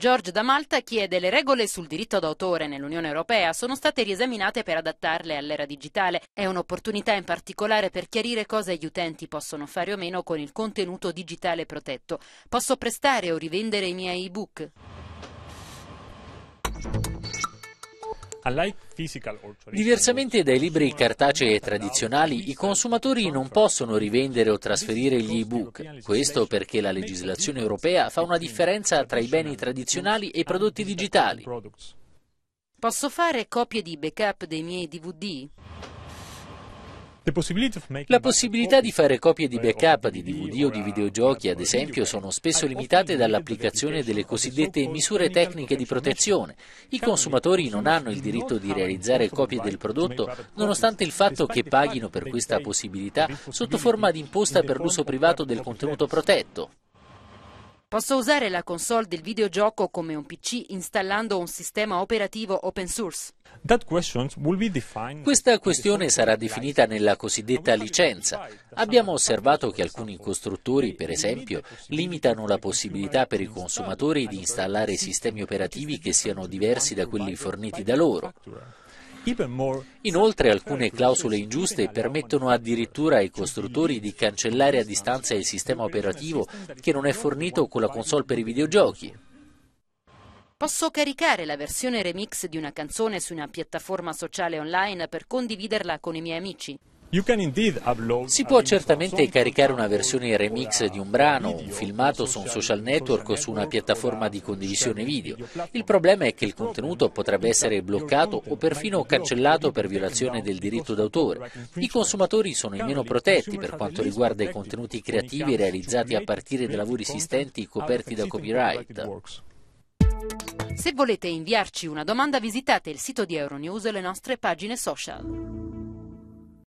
George da Malta chiede le regole sul diritto d'autore nell'Unione Europea sono state riesaminate per adattarle all'era digitale. È un'opportunità in particolare per chiarire cosa gli utenti possono fare o meno con il contenuto digitale protetto. Posso prestare o rivendere i miei ebook? Diversamente dai libri cartacei tradizionali, i consumatori non possono rivendere o trasferire gli ebook. Questo perché la legislazione europea fa una differenza tra i beni tradizionali e i prodotti digitali. Posso fare copie di backup dei miei DVD? La possibilità di fare copie di backup di DVD o di videogiochi, ad esempio, sono spesso limitate dall'applicazione delle cosiddette misure tecniche di protezione. I consumatori non hanno il diritto di realizzare copie del prodotto, nonostante il fatto che paghino per questa possibilità sotto forma di imposta per l'uso privato del contenuto protetto. Posso usare la console del videogioco come un PC installando un sistema operativo open source? Questa questione sarà definita nella cosiddetta licenza. Abbiamo osservato che alcuni costruttori, per esempio, limitano la possibilità per i consumatori di installare sistemi operativi che siano diversi da quelli forniti da loro. Inoltre alcune clausole ingiuste permettono addirittura ai costruttori di cancellare a distanza il sistema operativo che non è fornito con la console per i videogiochi. Posso caricare la versione remix di una canzone su una piattaforma sociale online per condividerla con i miei amici? Si può certamente caricare una versione remix di un brano, un filmato su un social network o su una piattaforma di condivisione video. Il problema è che il contenuto potrebbe essere bloccato o perfino cancellato per violazione del diritto d'autore. I consumatori sono i meno protetti per quanto riguarda i contenuti creativi realizzati a partire da lavori esistenti coperti da copyright. Se volete inviarci una domanda visitate il sito di Euronews e le nostre pagine social.